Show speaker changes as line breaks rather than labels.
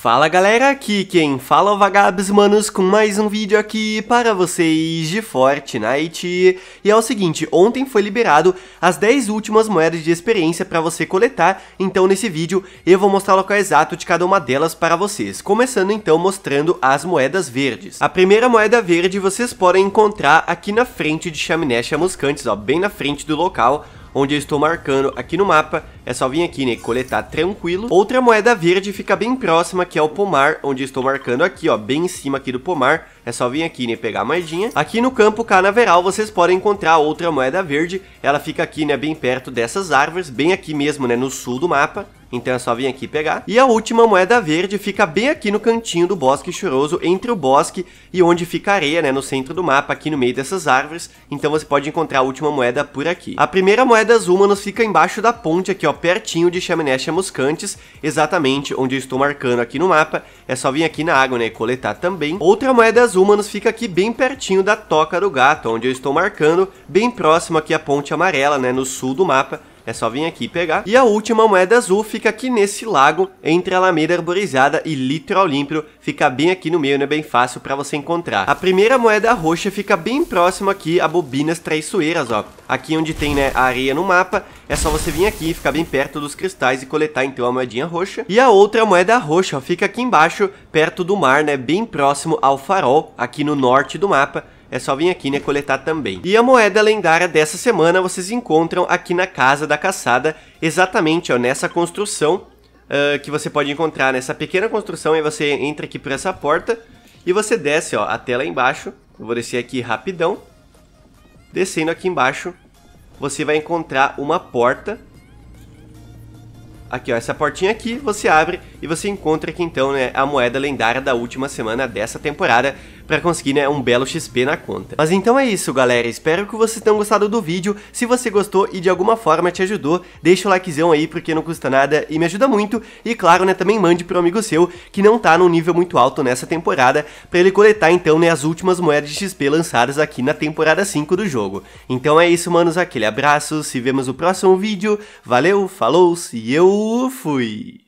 Fala galera, aqui quem fala é o Vagabs Manos com mais um vídeo aqui para vocês de Fortnite. E é o seguinte, ontem foi liberado as 10 últimas moedas de experiência para você coletar, então nesse vídeo eu vou mostrar o local exato de cada uma delas para vocês, começando então mostrando as moedas verdes. A primeira moeda verde vocês podem encontrar aqui na frente de Chaminé Chamuscantes, ó, bem na frente do local onde eu estou marcando aqui no mapa. É só vir aqui, né, coletar tranquilo. Outra moeda verde fica bem próxima, que é o pomar, onde eu estou marcando aqui, ó, bem em cima aqui do pomar. É só vir aqui, né, pegar a moedinha. Aqui no campo canaveral vocês podem encontrar outra moeda verde. Ela fica aqui, né, bem perto dessas árvores, bem aqui mesmo, né, no sul do mapa. Então é só vir aqui pegar. E a última moeda verde fica bem aqui no cantinho do bosque choroso, entre o bosque e onde fica a areia, né, no centro do mapa, aqui no meio dessas árvores. Então você pode encontrar a última moeda por aqui. A primeira moeda azul, nos fica embaixo da ponte aqui, ó, pertinho de Chaminé Chamuscantes, exatamente onde eu estou marcando aqui no mapa. É só vir aqui na água, né, e coletar também. Outra moeda azul, nos fica aqui bem pertinho da Toca do Gato, onde eu estou marcando, bem próximo aqui à ponte amarela, né, no sul do mapa é só vir aqui pegar. E a última moeda azul fica aqui nesse lago, entre Alameda Arborizada e Litoral Límpido. Fica bem aqui no meio, né? Bem fácil para você encontrar. A primeira moeda roxa fica bem próximo aqui a Bobinas Traiçoeiras, ó. Aqui onde tem, né, a areia no mapa. É só você vir aqui, ficar bem perto dos cristais e coletar, então, a moedinha roxa. E a outra moeda roxa, ó, fica aqui embaixo, perto do mar, né? Bem próximo ao farol, aqui no norte do mapa é só vir aqui, né, coletar também. E a moeda lendária dessa semana vocês encontram aqui na Casa da Caçada, exatamente, ó, nessa construção uh, que você pode encontrar, nessa pequena construção, e você entra aqui por essa porta e você desce, ó, até lá embaixo. Eu vou descer aqui rapidão. Descendo aqui embaixo, você vai encontrar uma porta aqui ó, essa portinha aqui, você abre e você encontra aqui então né, a moeda lendária da última semana dessa temporada para conseguir né, um belo XP na conta. Mas então é isso galera, espero que vocês tenham gostado do vídeo, se você gostou e de alguma forma te ajudou, deixa o likezão aí porque não custa nada e me ajuda muito, e claro né, também mande para um amigo seu que não tá num nível muito alto nessa temporada, para ele coletar então né, as últimas moedas de XP lançadas aqui na temporada 5 do jogo. Então é isso manos, aquele abraço, se vemos no próximo vídeo, valeu, falou e eu fui!